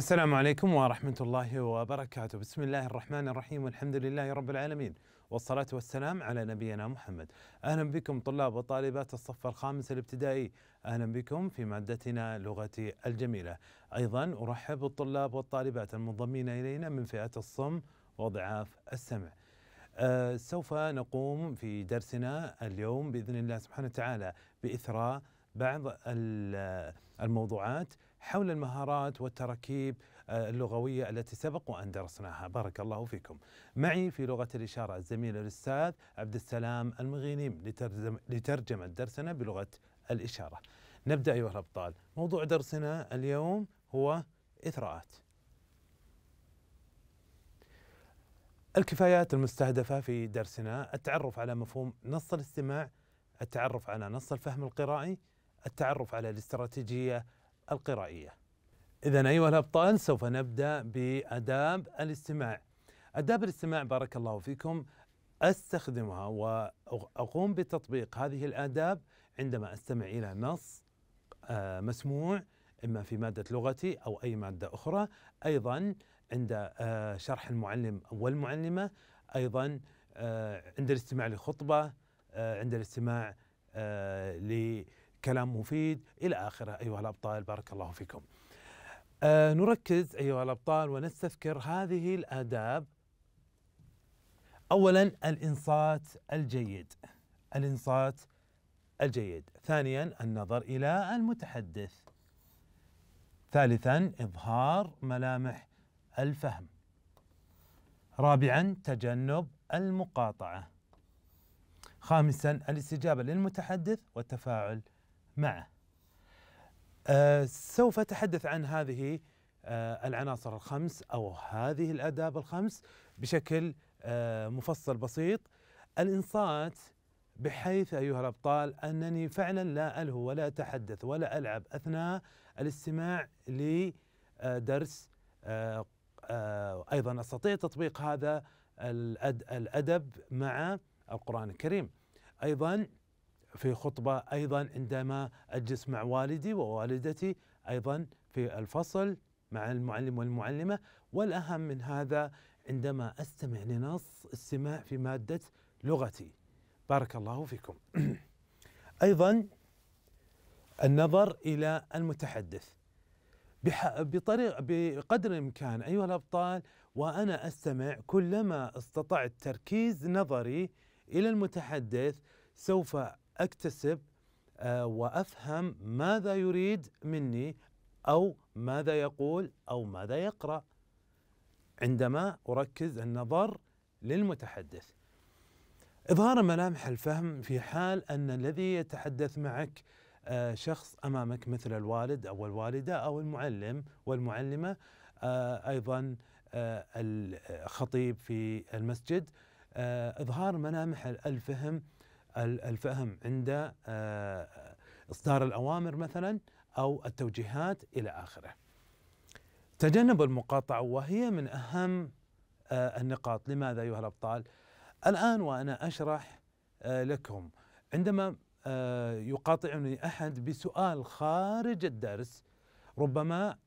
السلام عليكم ورحمة الله وبركاته بسم الله الرحمن الرحيم والحمد لله رب العالمين والصلاة والسلام على نبينا محمد أهلا بكم طلاب وطالبات الصف الخامس الابتدائي أهلا بكم في مادتنا لغتي الجميلة أيضا أرحب بالطلاب والطالبات المنضمين إلينا من فئة الصم وضعاف السمع أه سوف نقوم في درسنا اليوم بإذن الله سبحانه وتعالى بإثراء بعض الموضوعات حول المهارات والتراكيب آه، اللغوية التي سبق وأن درسناها بارك الله فيكم معي في لغة الإشارة الزميل الأستاذ عبد السلام المغينيم لترجمة درسنا بلغة الإشارة نبدأ أيها الأبطال موضوع درسنا اليوم هو إثراءات الكفايات المستهدفة في درسنا التعرف على مفهوم نص الاستماع التعرف على نص الفهم القرائي التعرف على الاستراتيجية القرائية إذا أيها الأبطال سوف نبدأ بأداب الاستماع أداب الاستماع بارك الله فيكم أستخدمها وأقوم بتطبيق هذه الآداب عندما أستمع إلى نص آه، مسموع إما في مادة لغتي أو أي مادة أخرى أيضا عند آه، شرح المعلم والمعلمة أيضا آه، عند الاستماع لخطبة عند الاستماع ل كلام مفيد إلى آخره أيها الأبطال بارك الله فيكم آه نركز أيها الأبطال ونستذكر هذه الآداب أولا الإنصات الجيد الإنصات الجيد ثانيا النظر إلى المتحدث ثالثا إظهار ملامح الفهم رابعا تجنب المقاطعة خامسا الاستجابة للمتحدث والتفاعل معه أه سوف أتحدث عن هذه أه العناصر الخمس أو هذه الآداب الخمس بشكل أه مفصل بسيط الإنصات بحيث أيها الأبطال أنني فعلا لا ألهو ولا أتحدث ولا ألعب أثناء الاستماع لدرس أه، أه، أه، أيضا أستطيع تطبيق هذا الأدب مع القرآن الكريم أيضا في خطبة أيضا عندما أجلس مع والدي ووالدتي أيضا في الفصل مع المعلم والمعلمة والأهم من هذا عندما أستمع لنص استماع في مادة لغتي بارك الله فيكم أيضا النظر إلى المتحدث بطريق بقدر الإمكان أيها الأبطال وأنا أستمع كلما استطعت تركيز نظري إلى المتحدث سوف اكتسب آه، وافهم ماذا يريد مني او ماذا يقول او ماذا يقرا عندما اركز النظر للمتحدث اظهار ملامح الفهم في حال ان الذي يتحدث معك آه، شخص امامك مثل الوالد او الوالده او المعلم والمعلمه آه، ايضا الخطيب في المسجد اظهار ملامح الفهم الفهم عند آه، إصدار الأوامر مثلا أو التوجيهات إلى آخره تجنب المقاطعة وهي من أهم آه، النقاط لماذا أيها الأبطال الآن وأنا أشرح آه، لكم عندما يقاطعني أحد بسؤال خارج الدرس ربما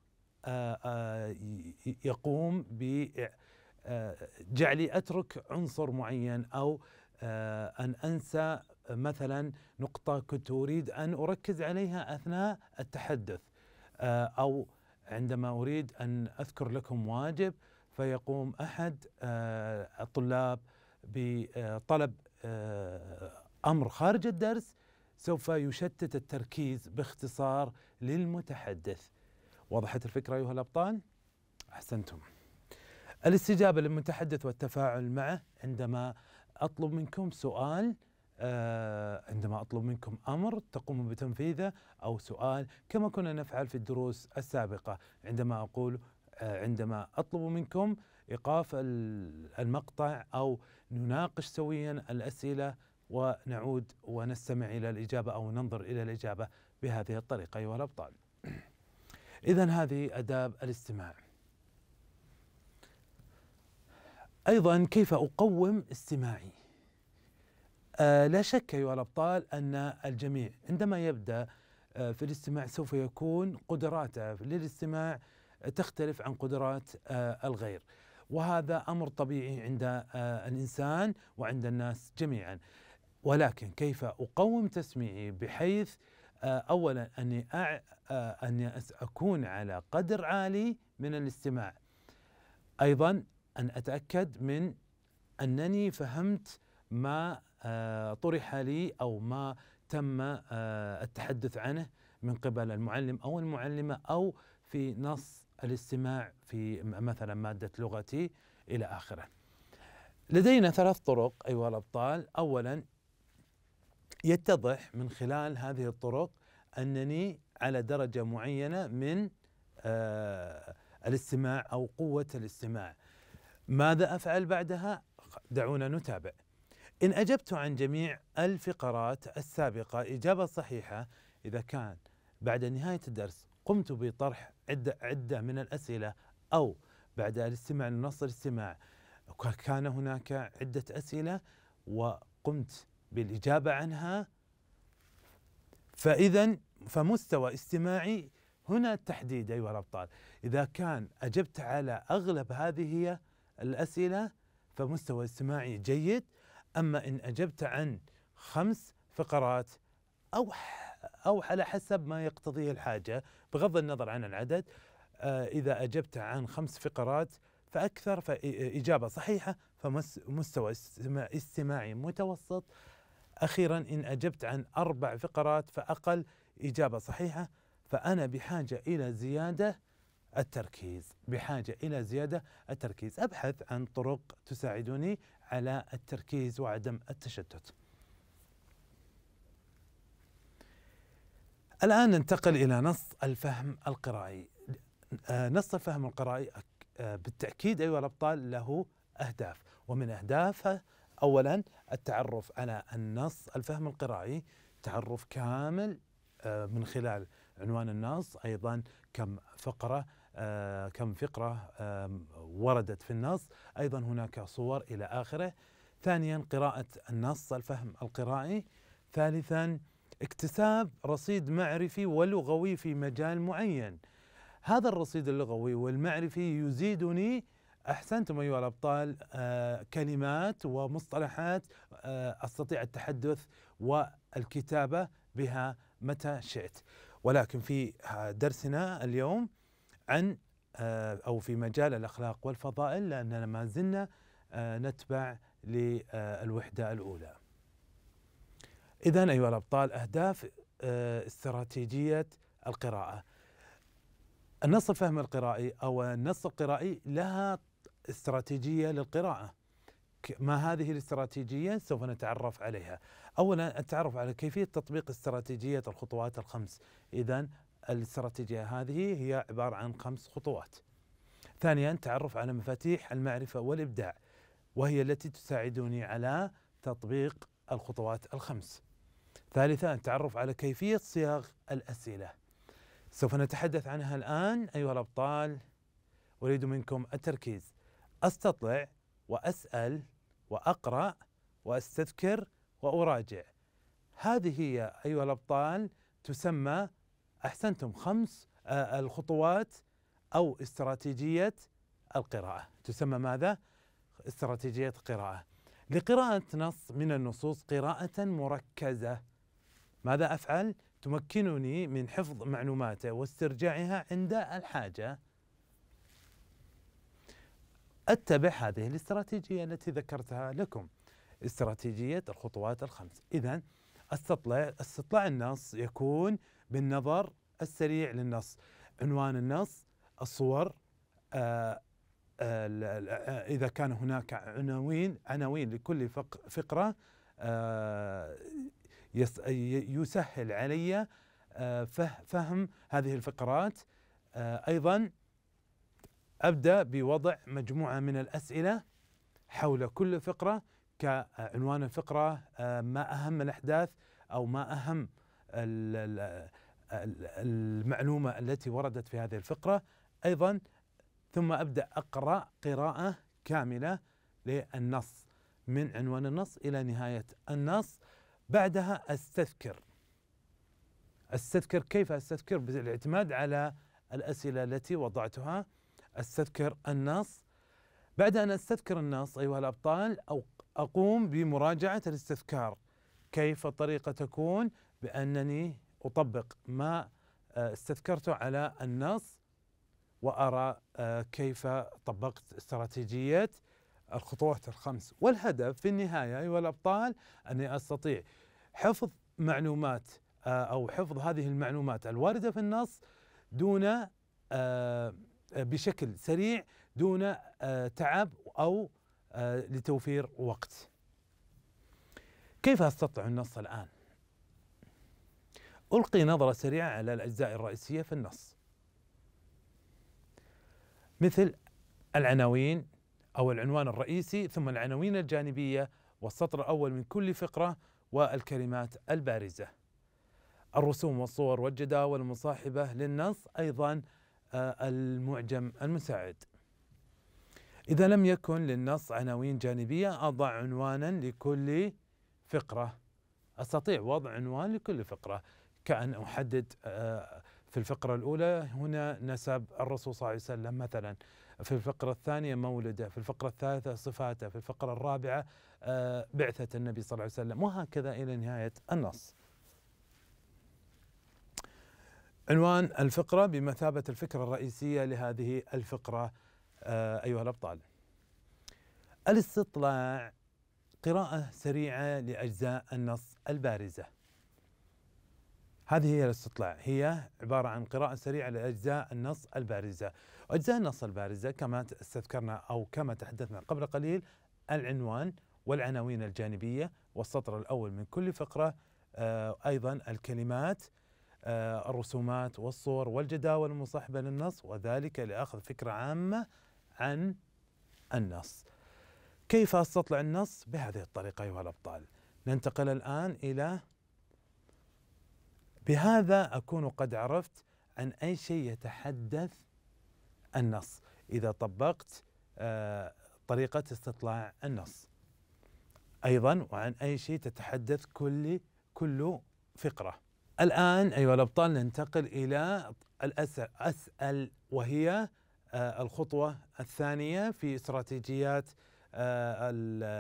يقوم بجعلي أترك عنصر معين أو آه، أن أنسى مثلا نقطة كنت أريد أن أركز عليها أثناء التحدث آه، أو عندما أريد أن أذكر لكم واجب فيقوم أحد آه، الطلاب بطلب أمر خارج الدرس سوف يشتت التركيز باختصار للمتحدث وضحت الفكرة أيها الأبطال؟ أحسنتم الاستجابة للمتحدث والتفاعل معه عندما اطلب منكم سؤال آه، عندما اطلب منكم امر تقوموا بتنفيذه او سؤال كما كنا نفعل في الدروس السابقه عندما اقول آه، عندما اطلب منكم ايقاف المقطع او نناقش سويا الاسئله ونعود ونستمع الى الاجابه او ننظر الى الاجابه بهذه الطريقه ايها الابطال. اذا هذه اداب الاستماع. أيضا كيف أقوم استماعي آه لا شك أيها الأبطال أن الجميع عندما يبدأ آه في الاستماع سوف يكون قدراته للاستماع تختلف عن قدرات آه الغير وهذا أمر طبيعي عند آه، الإنسان وعند الناس جميعا ولكن كيف أقوم تسميعي بحيث آه، أولا أني أع... آه، أني أكون على قدر عالي من الاستماع أيضا ان اتاكد من انني فهمت ما آه، طرح لي او ما تم آه، التحدث عنه من قبل المعلم او المعلمه او في نص الاستماع في مثلا ماده لغتي الى اخره. لدينا ثلاث طرق ايها الابطال، اولا يتضح من خلال هذه الطرق انني على درجه معينه من آه، الاستماع او قوه الاستماع. ماذا أفعل بعدها؟ دعونا نتابع إن أجبت عن جميع الفقرات السابقة إجابة صحيحة إذا كان بعد نهاية الدرس قمت بطرح عدة, عدة من الأسئلة أو بعد الاستماع لنص الاستماع كان هناك عدة أسئلة وقمت بالإجابة عنها فإذا فمستوى استماعي هنا التحديد أيها الأبطال إذا كان أجبت على أغلب هذه هي الأسئلة فمستوى استماعي جيد أما إن أجبت عن خمس فقرات أو أو على حسب ما يقتضيه الحاجة بغض النظر عن العدد آه، إذا أجبت عن خمس فقرات فأكثر فإجابة صحيحة فمستوى استماعي متوسط أخيرا إن أجبت عن أربع فقرات فأقل إجابة صحيحة فأنا بحاجة إلى زيادة التركيز بحاجة إلى زيادة التركيز أبحث عن طرق تساعدني على التركيز وعدم التشتت الآن ننتقل إلى نص الفهم القرائي آه، نص الفهم القرائي آه، بالتأكيد أيها الأبطال له أهداف ومن أهدافه أولا التعرف على النص الفهم القرائي تعرف كامل آه، من خلال عنوان النص أيضا كم فقرة آه، كم فقرة وردت في النص أيضا هناك صور إلى آخره ثانيا قراءة النص الفهم القرائي ثالثا اكتساب رصيد معرفي ولغوي في مجال معين هذا الرصيد اللغوي والمعرفي يزيدني احسنتم ايها الابطال آه، كلمات ومصطلحات آه، استطيع التحدث والكتابه بها متى شئت ولكن في درسنا اليوم عن آه، او في مجال الاخلاق والفضائل لاننا ما زلنا آه، نتبع للوحده الاولى. اذا ايها الابطال اهداف آه، استراتيجيه القراءه. النص الفهم القرائي او النص القرائي لها استراتيجيه للقراءه. ما هذه الاستراتيجيه؟ سوف نتعرف عليها. اولا التعرف على كيفيه تطبيق استراتيجيه الخطوات الخمس، اذا الاستراتيجية هذه هي عبارة عن خمس خطوات. ثانيا تعرف على مفاتيح المعرفة والإبداع وهي التي تساعدني على تطبيق الخطوات الخمس. ثالثا التعرف على كيفية صياغ الأسئلة. سوف نتحدث عنها الآن أيها الأبطال أريد منكم التركيز. أستطلع وأسأل وأقرأ وأستذكر وأراجع. هذه هي أيها الأبطال تسمى احسنتم خمس آه، الخطوات او استراتيجيه القراءه تسمى ماذا؟ استراتيجيه قراءه لقراءه نص من النصوص قراءه مركزه ماذا افعل؟ تمكنني من حفظ معلوماته واسترجاعها عند الحاجه اتبع هذه الاستراتيجيه التي ذكرتها لكم استراتيجيه الخطوات الخمس اذا استطلع استطلاع النص يكون بالنظر السريع للنص عنوان النص الصور آه، آه، آه، إذا كان هناك عناوين عناوين لكل فقرة يسهل علي فهم هذه الفقرات أيضا أبدأ بوضع مجموعة من الأسئلة حول كل فقرة كعنوان الفقرة ما أهم الأحداث أو ما أهم المعلومة التي وردت في هذه الفقرة أيضا ثم أبدأ أقرأ قراءة كاملة للنص من عنوان النص إلى نهاية النص بعدها أستذكر أستذكر كيف أستذكر بالاعتماد على الأسئلة التي وضعتها أستذكر النص بعد أن أستذكر النص أيها الأبطال أو أقوم بمراجعة الاستذكار كيف الطريقة تكون بأنني اطبق ما آه، استذكرته على النص وارى آه، كيف طبقت استراتيجيه الخطوات الخمس والهدف في النهايه ايها الابطال اني استطيع حفظ معلومات آه، او حفظ هذه المعلومات الوارده في النص دون بشكل سريع دون تعب او لتوفير وقت. كيف أستطع النص الان؟ ألقي نظرة سريعة على الأجزاء الرئيسية في النص مثل العناوين أو العنوان الرئيسي ثم العناوين الجانبية والسطر الأول من كل فقرة والكلمات البارزة الرسوم والصور والجداول المصاحبة للنص أيضا آه، المعجم المساعد إذا لم يكن للنص عناوين جانبية أضع عنوانا لكل فقرة أستطيع وضع عنوان لكل فقرة كأن أحدد آه، في الفقرة الأولى هنا نسب الرسول صلى الله عليه وسلم مثلا في الفقرة الثانية مولده في الفقرة الثالثة صفاته في الفقرة الرابعة آه، بعثة النبي صلى الله عليه وسلم وهكذا إلى نهاية النص عنوان الفقرة بمثابة الفكرة الرئيسية لهذه الفقرة آه، أيها الأبطال الاستطلاع قراءة سريعة لأجزاء النص البارزة هذه هي الاستطلاع هي عبارة عن قراءة سريعة لأجزاء النص البارزة أجزاء النص البارزة كما استذكرنا أو كما تحدثنا قبل قليل العنوان والعناوين الجانبية والسطر الأول من كل فقرة آه، أيضا الكلمات آه، الرسومات والصور والجداول المصاحبة للنص وذلك لأخذ فكرة عامة عن النص كيف استطلع النص بهذه الطريقة أيها الأبطال ننتقل الآن إلى بهذا أكون قد عرفت عن أي شيء يتحدث النص إذا طبقت آه، طريقة استطلاع النص أيضا وعن أي شيء تتحدث كل كل فقرة الآن أيها الأبطال ننتقل إلى الأسأل, أسأل وهي آه، الخطوة الثانية في استراتيجيات آه،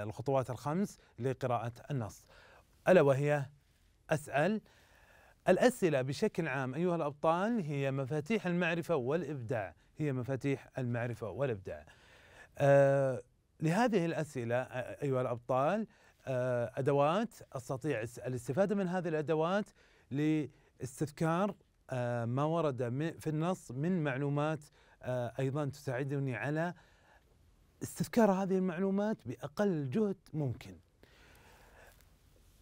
الخطوات الخمس لقراءة النص ألا وهي أسأل الأسئلة بشكل عام أيها الأبطال هي مفاتيح المعرفة والإبداع هي مفاتيح المعرفة والإبداع أه لهذه الأسئلة أيها الأبطال أه أدوات أستطيع الاستفادة من هذه الأدوات لاستذكار أه ما ورد في النص من معلومات أه أيضا تساعدني على استذكار هذه المعلومات بأقل جهد ممكن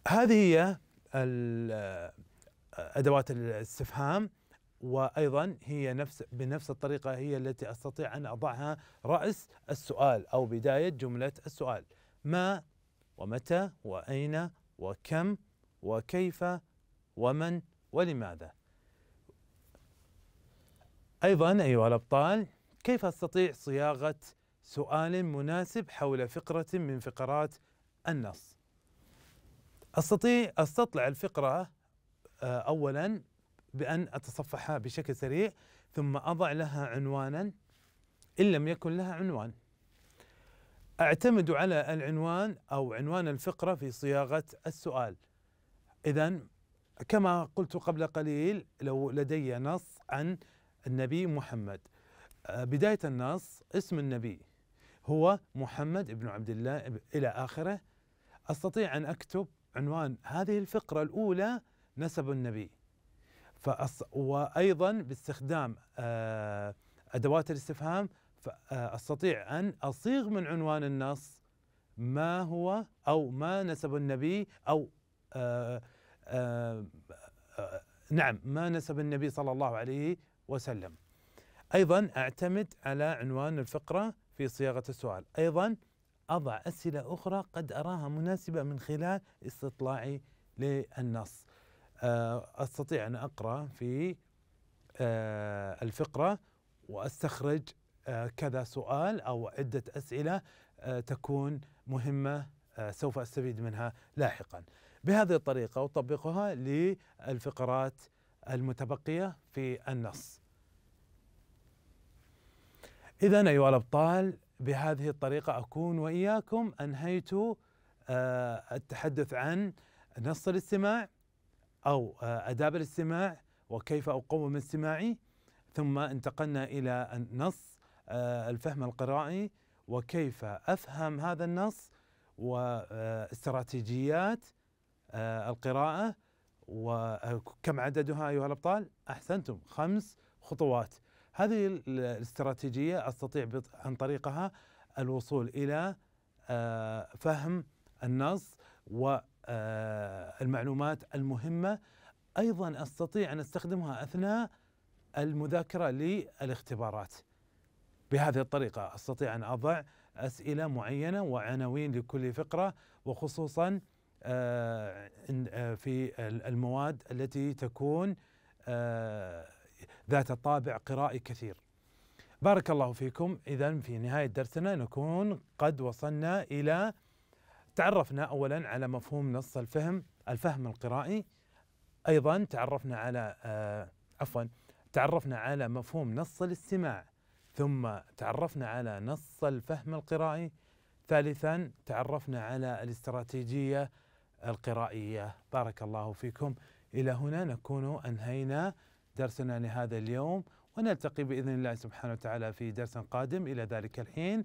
هذه هي ادوات الاستفهام وايضا هي نفس بنفس الطريقه هي التي استطيع ان اضعها راس السؤال او بدايه جمله السؤال ما ومتى واين وكم وكيف ومن ولماذا ايضا ايها الابطال كيف استطيع صياغه سؤال مناسب حول فقره من فقرات النص استطيع استطلع الفقره آه، اولا بان اتصفحها بشكل سريع ثم اضع لها عنوانا ان لم يكن لها عنوان اعتمد على العنوان او عنوان الفقره في صياغه السؤال اذا كما قلت قبل قليل لو لدي نص عن النبي محمد آه، بدايه النص اسم النبي هو محمد بن عبد الله الى اخره استطيع ان اكتب عنوان هذه الفقره الاولى نسب النبي فأص... وأيضا باستخدام آه، أدوات الاستفهام آه، استطيع أن أصيغ من عنوان النص ما هو أو ما نسب النبي أو آآ آه، آآ نعم ما نسب النبي صلى الله عليه وسلم أيضا أعتمد على عنوان الفقرة في صياغة السؤال أيضا أضع أسئلة أخرى قد أراها مناسبة من خلال استطلاعي للنص آه، استطيع ان اقرا في آه، الفقره واستخرج آه، كذا سؤال او عده اسئله تكون مهمه سوف استفيد منها لاحقا. بهذه الطريقه اطبقها للفقرات المتبقيه في النص. اذا ايها الابطال بهذه الطريقه اكون واياكم انهيت التحدث عن نص الاستماع أو آه، آداب الاستماع وكيف أقوم استماعي ثم انتقلنا إلى النص آه، الفهم القرائي وكيف أفهم هذا النص واستراتيجيات آه، القراءة وكم عددها أيها الأبطال أحسنتم خمس خطوات هذه الاستراتيجية أستطيع عن طريقها الوصول إلى فهم النص و آه، المعلومات المهمه ايضا استطيع ان استخدمها اثناء المذاكره للاختبارات. بهذه الطريقه استطيع ان اضع اسئله معينه وعناوين لكل فقره وخصوصا آه، آه، في المواد التي تكون ذات طابع قرائي كثير. بارك الله فيكم، اذا في نهايه درسنا نكون قد وصلنا الى تعرفنا اولا على مفهوم نص الفهم الفهم القرائي ايضا تعرفنا على آه عفوا تعرفنا على مفهوم نص الاستماع ثم تعرفنا على نص الفهم القرائي ثالثا تعرفنا على الاستراتيجيه القرائيه بارك الله فيكم الى هنا نكون انهينا درسنا لهذا اليوم ونلتقي باذن الله سبحانه وتعالى في درس قادم الى ذلك الحين